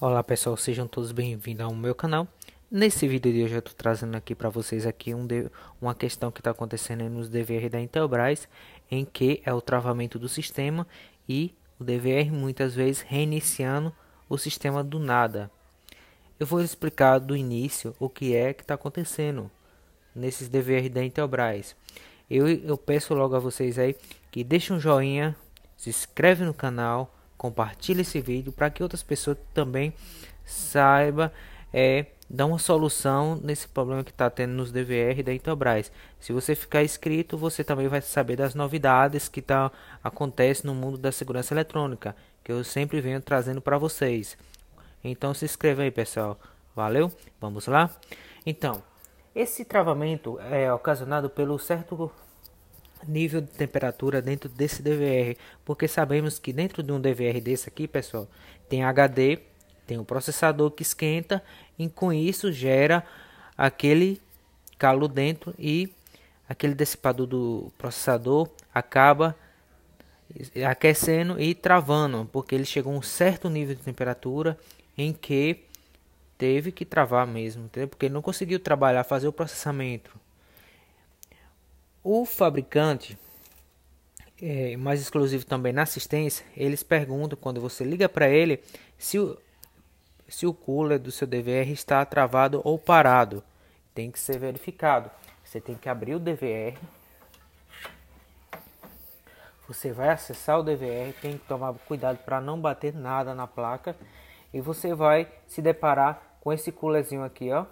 Olá pessoal, sejam todos bem-vindos ao meu canal. Nesse vídeo de hoje eu estou trazendo aqui para vocês aqui um de, uma questão que está acontecendo nos DVR da Intelbras, em que é o travamento do sistema e o DVR muitas vezes reiniciando o sistema do nada. Eu vou explicar do início o que é que está acontecendo nesses DVR da Intelbras. Eu, eu peço logo a vocês aí que deixem um joinha, se inscreve no canal, compartilhe esse vídeo para que outras pessoas também saibam é, dar uma solução nesse problema que está tendo nos DVR da Intelbras. Se você ficar inscrito, você também vai saber das novidades que tá, acontece no mundo da segurança eletrônica, que eu sempre venho trazendo para vocês. Então se inscreva aí, pessoal. Valeu? Vamos lá? Então, esse travamento é ocasionado pelo certo nível de temperatura dentro desse DVR, porque sabemos que dentro de um DVR desse aqui, pessoal, tem HD, tem o um processador que esquenta e com isso gera aquele calor dentro e aquele dissipador do processador acaba aquecendo e travando, porque ele chegou a um certo nível de temperatura em que teve que travar mesmo, porque não conseguiu trabalhar, fazer o processamento. O fabricante, é, mais exclusivo também na assistência, eles perguntam quando você liga para ele se o, se o cooler do seu DVR está travado ou parado. Tem que ser verificado. Você tem que abrir o DVR. Você vai acessar o DVR, tem que tomar cuidado para não bater nada na placa e você vai se deparar com esse coolerzinho aqui, ó,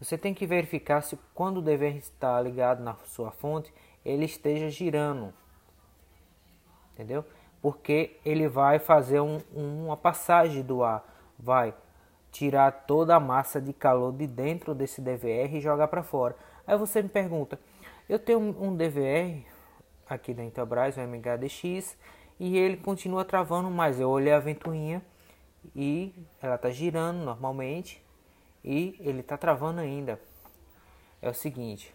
você tem que verificar se quando o dever está ligado na sua fonte, ele esteja girando. Entendeu? Porque ele vai fazer um, uma passagem do ar, vai tirar toda a massa de calor de dentro desse DVR e jogar para fora. Aí você me pergunta, eu tenho um DVR aqui da Intelbras, um MHDX, e ele continua travando, mas eu olhei a ventoinha e ela está girando normalmente, e ele tá travando ainda. É o seguinte,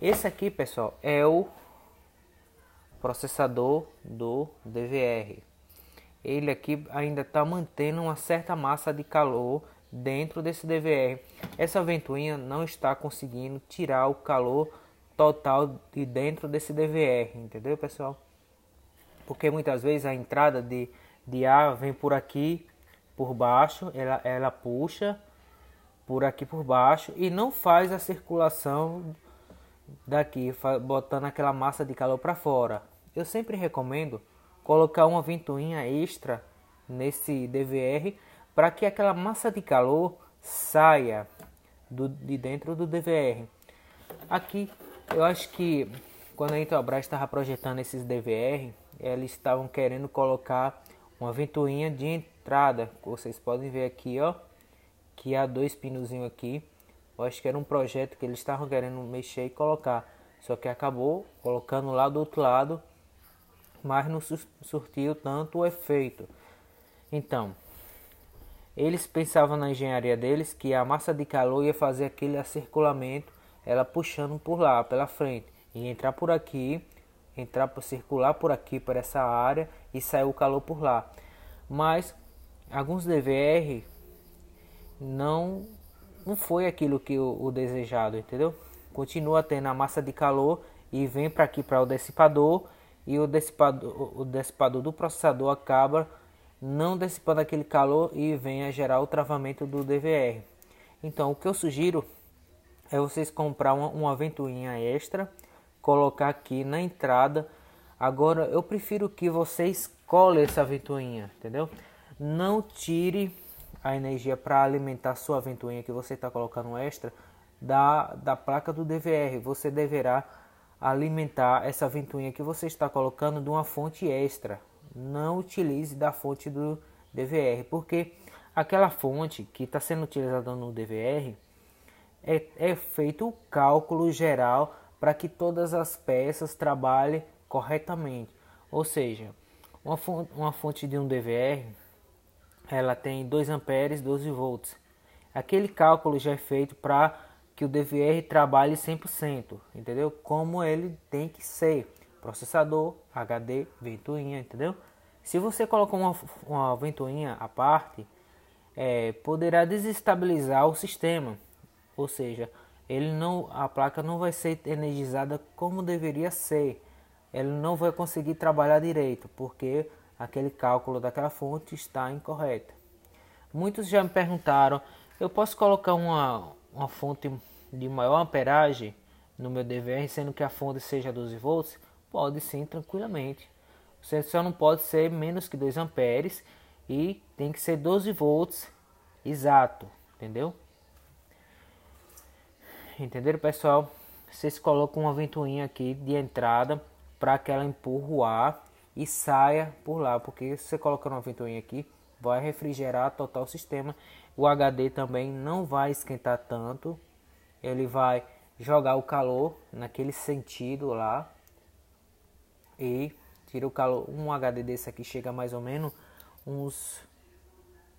esse aqui, pessoal, é o processador do DVR. Ele aqui ainda está mantendo uma certa massa de calor dentro desse DVR. Essa ventoinha não está conseguindo tirar o calor total de dentro desse DVR, entendeu, pessoal? Porque muitas vezes a entrada de, de ar vem por aqui, por baixo, ela, ela puxa por aqui por baixo e não faz a circulação daqui, botando aquela massa de calor para fora. Eu sempre recomendo colocar uma ventoinha extra nesse DVR para que aquela massa de calor saia do, de dentro do DVR. Aqui eu acho que quando a Intelbras estava projetando esses DVR, eles estavam querendo colocar uma ventoinha de entrada. Vocês podem ver aqui, ó que há dois pinozinho aqui. Eu acho que era um projeto que eles estavam querendo mexer e colocar. Só que acabou colocando lá do outro lado, mas não surtiu tanto o efeito. Então, eles pensavam na engenharia deles que a massa de calor ia fazer aquele acirculamento, ela puxando por lá, pela frente, e entrar por aqui, entrar por circular por aqui, por essa área e sair o calor por lá. Mas alguns DVR não não foi aquilo que o, o desejado, entendeu? Continua tendo a massa de calor e vem para aqui para o dissipador e o dissipador, o dissipador do processador acaba não dissipando aquele calor e vem a gerar o travamento do DVR. Então, o que eu sugiro é vocês comprar uma, uma ventoinha extra, colocar aqui na entrada. Agora, eu prefiro que vocês colhem essa ventoinha, entendeu? Não tire a energia para alimentar sua ventoinha que você está colocando extra da, da placa do DVR. Você deverá alimentar essa ventoinha que você está colocando de uma fonte extra. Não utilize da fonte do DVR, porque aquela fonte que está sendo utilizada no DVR é, é feito o cálculo geral para que todas as peças trabalhem corretamente. Ou seja, uma fonte, uma fonte de um DVR ela tem 2 amperes, 12 volts. Aquele cálculo já é feito para que o DVR trabalhe 100%, entendeu? Como ele tem que ser. Processador, HD, ventoinha, entendeu? Se você colocar uma, uma ventoinha à parte, é, poderá desestabilizar o sistema. Ou seja, ele não, a placa não vai ser energizada como deveria ser. Ele não vai conseguir trabalhar direito, porque aquele cálculo daquela fonte está incorreta. Muitos já me perguntaram: eu posso colocar uma, uma fonte de maior amperagem no meu DVR, sendo que a fonte seja 12 volts? Pode sim, tranquilamente. Você só não pode ser menos que 2 amperes e tem que ser 12 volts exato, entendeu? Entenderam, pessoal? Vocês colocam uma ventoinha aqui de entrada para que ela empurre o ar e saia por lá, porque se você colocar uma ventoinha aqui, vai refrigerar total o sistema. O HD também não vai esquentar tanto, ele vai jogar o calor naquele sentido lá e tira o calor. Um HD desse aqui chega mais ou menos uns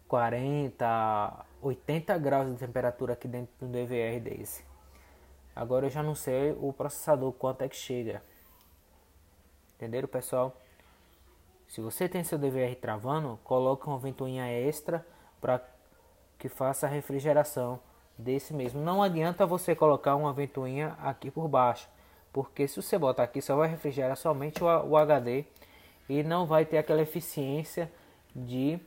40, 80 graus de temperatura aqui dentro do DVR desse. Agora eu já não sei o processador quanto é que chega. Entenderam, pessoal? Se você tem seu DVR travando, coloque uma ventoinha extra para que faça a refrigeração desse mesmo. Não adianta você colocar uma ventoinha aqui por baixo, porque se você botar aqui só vai refrigerar somente o HD e não vai ter aquela eficiência de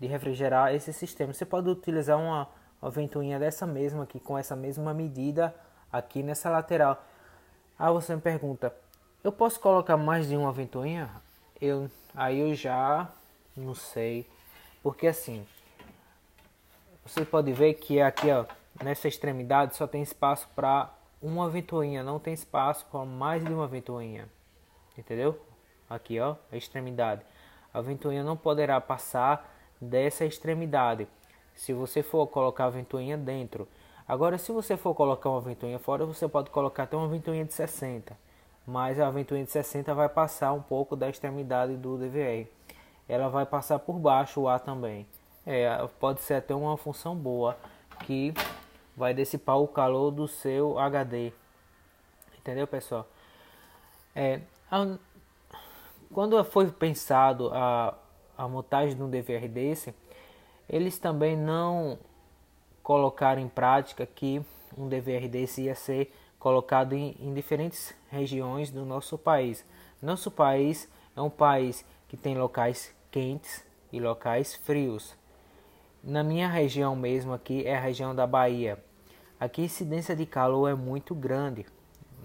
de refrigerar esse sistema. Você pode utilizar uma, uma ventoinha dessa mesma aqui com essa mesma medida aqui nessa lateral. Aí você me pergunta, eu posso colocar mais de uma ventoinha? Eu, aí eu já não sei. Porque assim, você pode ver que aqui ó, nessa extremidade só tem espaço para uma ventoinha, não tem espaço para mais de uma ventoinha. Entendeu? Aqui ó, a extremidade. A ventoinha não poderá passar dessa extremidade. Se você for colocar a ventoinha dentro. Agora, se você for colocar uma ventoinha fora, você pode colocar até uma ventoinha de 60 mas a Aventura de 60 vai passar um pouco da extremidade do DVR. Ela vai passar por baixo o A também. É, pode ser até uma função boa que vai dissipar o calor do seu HD. Entendeu, pessoal? É, a, quando foi pensado a, a montagem de um DVR desse, eles também não colocaram em prática que um DVR desse ia ser colocado em, em diferentes regiões do nosso país. Nosso país é um país que tem locais quentes e locais frios. Na minha região mesmo aqui é a região da Bahia. Aqui a incidência de calor é muito grande.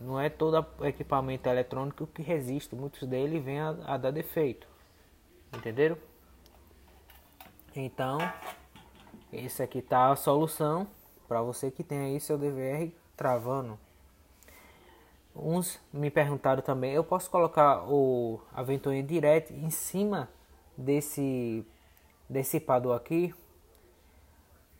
Não é todo equipamento eletrônico que resiste, muitos dele vêm a, a dar defeito. Entenderam? Então, esse aqui tá a solução para você que tem aí seu DVR travando. Uns me perguntaram também, eu posso colocar o a ventoinha direto em cima desse dissipador aqui?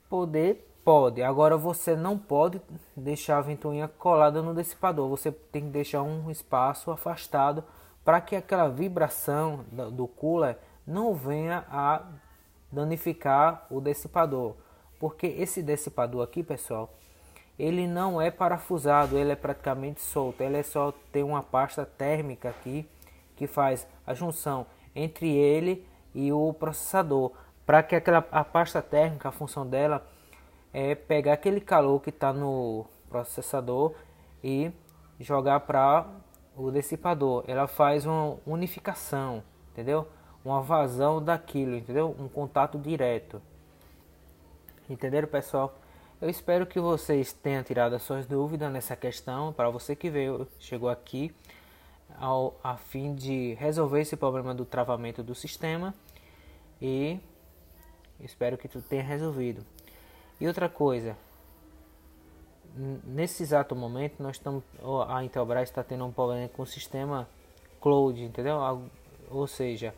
Poder, pode. Agora você não pode deixar a ventoinha colada no dissipador. Você tem que deixar um espaço afastado para que aquela vibração do cooler não venha a danificar o dissipador. Porque esse dissipador aqui, pessoal, ele não é parafusado, ele é praticamente solto. Ele é só tem uma pasta térmica aqui que faz a junção entre ele e o processador, para que aquela a pasta térmica, a função dela é pegar aquele calor que está no processador e jogar para o dissipador. Ela faz uma unificação, entendeu? Uma vazão daquilo, entendeu? Um contato direto. Entenderam, pessoal? Eu espero que vocês tenham tirado as suas dúvidas nessa questão. Para você que veio, chegou aqui ao, a fim de resolver esse problema do travamento do sistema e espero que tu tenha resolvido. E outra coisa, nesse exato momento nós estamos a Intelbras está tendo um problema com o sistema cloud, entendeu? Ou seja,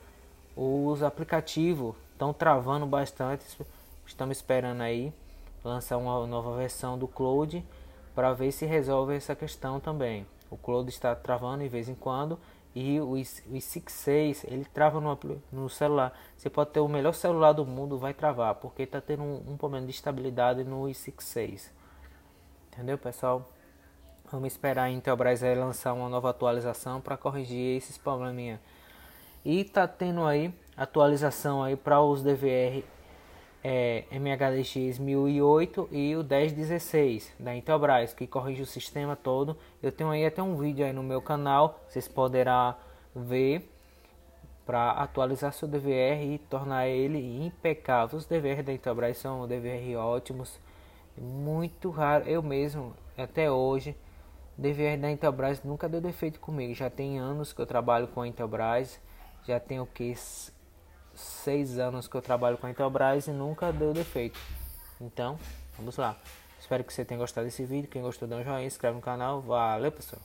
os aplicativos estão travando bastante. Estamos esperando aí lançar uma nova versão do Cloud para ver se resolve essa questão também. O Cloud está travando de vez em quando e o, i 6 ele trava no, no, celular. Você pode ter o melhor celular do mundo, vai travar, porque está tendo um, um, problema de estabilidade no i6.6. Entendeu, pessoal? Vamos esperar a Intelbras então aí lançar uma nova atualização para corrigir esses probleminha. E tá tendo aí atualização aí para os DVR é, MHDX 1008 e o 1016 da Intelbras, que corrige o sistema todo. Eu tenho aí até um vídeo aí no meu canal, vocês poderão ver para atualizar seu DVR e tornar ele impecável. Os DVR da Intelbras são DVR ótimos, muito raro. Eu mesmo, até hoje, DVR da Intelbras nunca deu defeito comigo. Já tem anos que eu trabalho com a Intelbras, já tem o que seis anos que eu trabalho com a Intelbras e nunca deu defeito. Então, vamos lá. Espero que você tenha gostado desse vídeo. Quem gostou, dá um joinha, inscreve no canal. Valeu, pessoal!